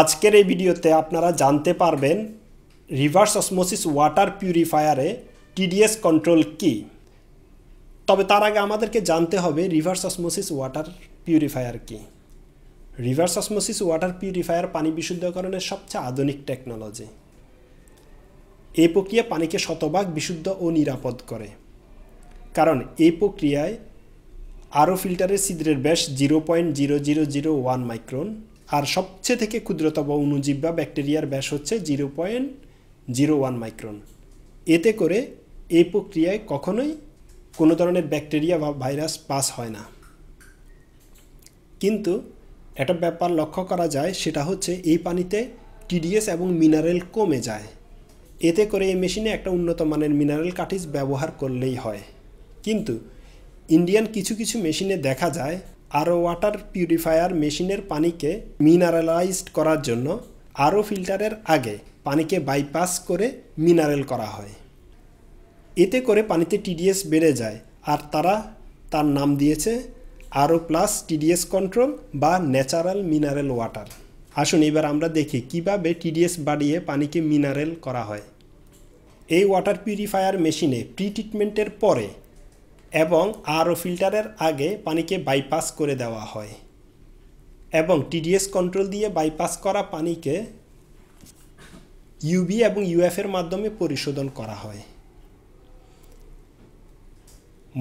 আজকের এই ভিডিওতে আপনারা জানতে পারবেন রিভার্স অসমোসিস ওয়াটার পিউরিফায়ারে টিডিএস কন্ট্রোল কি তবে তার আগে আমাদেরকে জানতে হবে রিভার্স অসমোসিস ওয়াটার পিউরিফায়ার কি রিভার্স অসমোসিস ওয়াটার পিউরিফায়ার পানি বিশুদ্ধকরণের সবচেয়ে আধুনিক টেকনোলজি এই প্রক্রিয়া পানিকে শতভাগ বিশুদ্ধ ও নিরাপদ করে কারণ এই প্রক্রিয়ায় আরও ফিল্টারের ছিদ্রের ব্যাস zero point zero zero zero one micron আর সবচেয়ে থেকে ক্ষুদ্রতম অনুজীব বা ব্যাকটেরিয়ার ব্যাস হচ্ছে zero point zero one micron এতে করে এই প্রক্রিয়ায় কখনোই কোনো ধরনের ব্যাকটেরিয়া বা ভাইরাস পাস হয় না কিন্তু একটা ব্যাপার লক্ষ্য করা যায় সেটা হচ্ছে এই পানিতে টিডিএস এবং মিনারেল কমে যায় এতে করে এই মেশিনে একটা উন্নত মানের মিনারেল কাটিস ব্যবহার করলেই হয় কিন্তু ইন্ডিয়ান কিছু কিছু মেশিনে দেখা যায় আরও ওয়াটার পিউরিফায়ার মেশিনের পানিকে মিনারেলাইজড করার জন্য আরও ফিল্টারের আগে পানিকে বাইপাস করে মিনারেল করা হয় এতে করে পানিতে টিডিএস বেড়ে যায় আর তারা তার নাম দিয়েছে আরও প্লাস টিডিএস কন্ট্রোল বা ন্যাচারাল মিনারেল ওয়াটার আসুন এবার আমরা দেখি কিভাবে টিডিএস বাড়িয়ে পানিকে মিনারেল করা হয় এই ওয়াটার পিউরিফায়ার মেশিনে প্রি ট্রিটমেন্টের পরে এবং আরও ফিল্টারের আগে পানিকে বাইপাস করে দেওয়া হয় এবং টিডিএস কন্ট্রোল দিয়ে বাইপাস করা পানিকে ইউবি এবং ইউএফের মাধ্যমে পরিশোধন করা হয়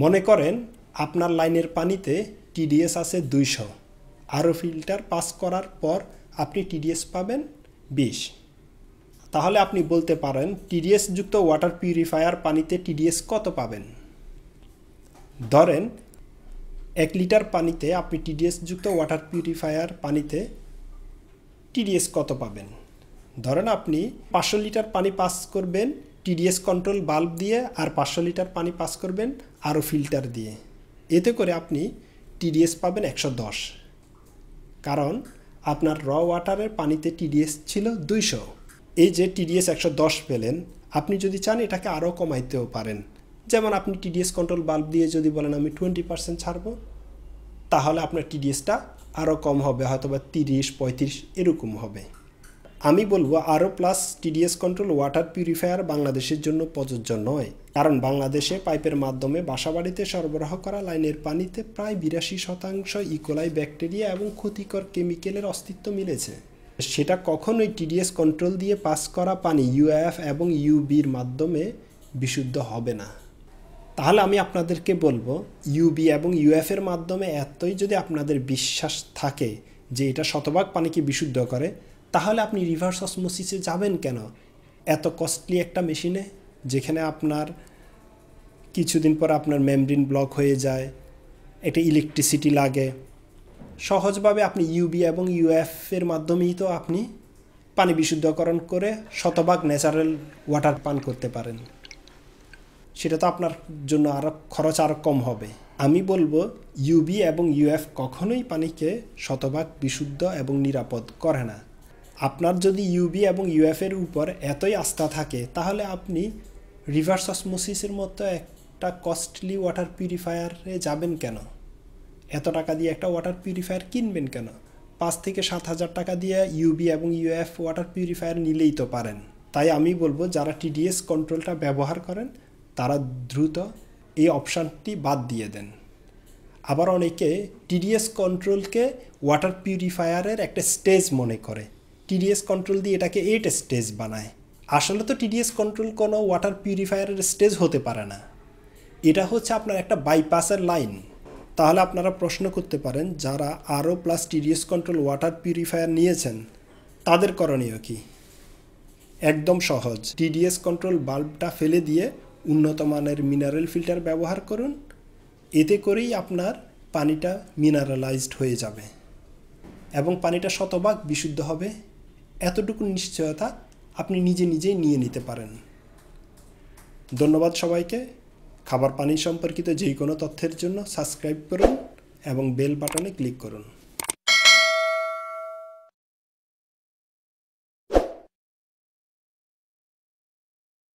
মনে করেন আপনার লাইনের পানিতে টিডিএস আছে দুইশো আরও ফিল্টার পাস করার পর আপনি টিডিএস পাবেন বিশ তাহলে আপনি বলতে পারেন টিডিএস যুক্ত ওয়াটার পিউরিফায়ার পানিতে টিডিএস কত পাবেন ধরেন এক লিটার পানিতে আপনি টিডিএস যুক্ত ওয়াটার পিউরিফায়ার পানিতে টিডিএস কত পাবেন ধরেন আপনি পাঁচশো লিটার পানি পাস করবেন টিডিএস কন্ট্রোল বাল্ব দিয়ে আর পাঁচশো লিটার পানি পাস করবেন আরও ফিল্টার দিয়ে এতে করে আপনি টিডিএস পাবেন একশো দশ কারণ আপনার র ওয়াটারের পানিতে টিডিএস ছিল দুইশো এই যে টিডিএস একশো দশ পেলেন আপনি যদি চান এটাকে আরও কমাইতেও পারেন যেমন আপনি টিডিএস কন্ট্রোল বাল্ব দিয়ে যদি বলেন আমি টোয়েন্টি পার্সেন্ট ছাড়বো তাহলে আপনার টিডিএসটা আরও কম হবে হয়তো বা তিরিশ পঁয়ত্রিশ এরকম হবে আমি বলবো RO plus TDS control water purifier বাংলাদেশের জন্য প্রযোজ্য নয় কারণ বাংলাদেশে পাইপের মাধ্যমে বাসাবাড়িতে সরবরাহ করা লাইনের পানিতে প্রায় বিরাশি শতাংশ ইকোলাই e. ব্যাকটেরিয়া এবং ক্ষতিকর কেমিক্যালের অস্তিত্ব মিলেছে সেটা কখনোই টিডিএস কন্ট্রোল দিয়ে পাস করা পানি ইউএফ এবং ইউবির মাধ্যমে বিশুদ্ধ হবে না তাহলে আমি আপনাদেরকে বলবো ইউবি এবং ইউএফের মাধ্যমে এতই যদি আপনাদের বিশ্বাস থাকে যে এটা শতভাগ পানিকে বিশুদ্ধ করে তাহলে আপনি রিভার্স অসমোসিসে যাবেন কেন এত কস্টলি একটা মেশিনে যেখানে আপনার কিছুদিন পর আপনার মেমব্রিন ব্লক হয়ে যায় এটা ইলেকট্রিসিটি লাগে সহজভাবে আপনি ইউবি এবং ইউএফের মাধ্যমেই তো আপনি পানি বিশুদ্ধকরণ করে শতভাগ ন্যাচারাল ওয়াটার পান করতে পারেন সেটা তো আপনার জন্য আরও খরচ আরও কম হবে আমি বলবো ইউবি এবং ইউএফ কখনোই পানিকে শতভাগ বিশুদ্ধ এবং নিরাপদ করে না আপনার যদি ইউবি এবং ইউএফের উপর এতই আস্থা থাকে তাহলে আপনি রিভার্স অসমোসিসের মতো একটা কস্টলি ওয়াটার পিউরিফায়ারে যাবেন কেন এত টাকা দিয়ে একটা ওয়াটার পিউরিফায়ার কিনবেন কেন পাঁচ থেকে সাত হাজার টাকা দিয়ে ইউবি এবং ইউএফ ওয়াটার পিউরিফায়ার নিলেই তো পারেন তাই আমি বলবো যারা টিডিএস কন্ট্রোলটা ব্যবহার করেন তারা দ্রুত এই অপশানটি বাদ দিয়ে দেন আবার অনেকে টিডিএস কন্ট্রোলকে ওয়াটার পিউরিফায়ারের একটা স্টেজ মনে করে টিডিএস কন্ট্রোল দিয়ে এটাকে এইট স্টেজ বানায় আসলে তো টিডিএস কন্ট্রোল কোনো ওয়াটার পিউরিফায়ারের স্টেজ হতে পারে না এটা হচ্ছে আপনার একটা বাইপাসের লাইন তাহলে আপনারা প্রশ্ন করতে পারেন যারা RO plus TDS control water purifier নিয়েছেন তাদের করণীয় কি একদম সহজ টিডিএস কন্ট্রোল বাল্বটা ফেলে দিয়ে উন্নত মানের মিনারেল ফিল্টার ব্যবহার করুন এতে করেই আপনার পানিটা মিনারেলাইজড হয়ে যাবে এবং পানিটা শতভাগ বিশুদ্ধ হবে এতটুকু নিশ্চয়তা আপনি নিজে নিজেই নিয়ে নিতে পারেন ধন্যবাদ সবাইকে খাবার পানি সম্পর্কিত যে কোনো তথ্যের জন্য সাবস্ক্রাইব করুন এবং বেল বাটনে ক্লিক করুন